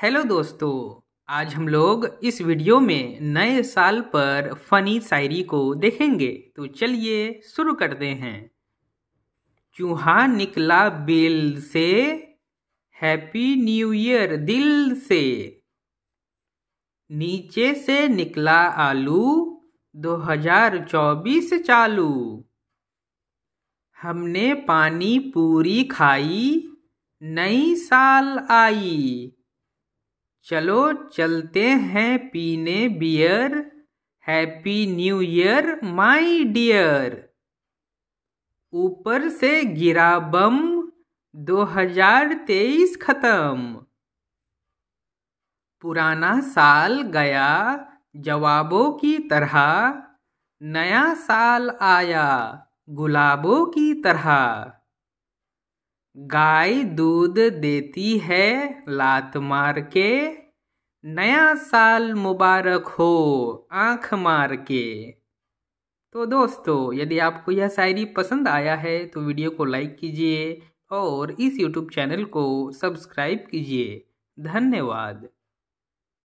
hello दोस्तों आज हम लोग इस वीडियो में नए साल पर फनी शायरी को देखेंगे तो चलिए शुरू करते हैं चूहा निकला बिल से हैप्पी न्यू ईयर दिल से नीचे से निकला आलू 2024 चालू हमने पानी पूरी खाई नई साल आई चलो चलते हैं पीने beer happy new year my dear ऊपर से गिरा बम 2023 खत्म पुराना साल गया जवाबों की तरह नया साल आया गुलाबों की तरह गाय दूध देती है लात मार के नया साल मुबारक हो आँख मार के तो दोस्तों यदि आपको यह शायरी पसंद आया है तो वीडियो को लाइक कीजिए और इस यूट्यूब चैनल को सब्सक्राइब कीजिए धन्यवाद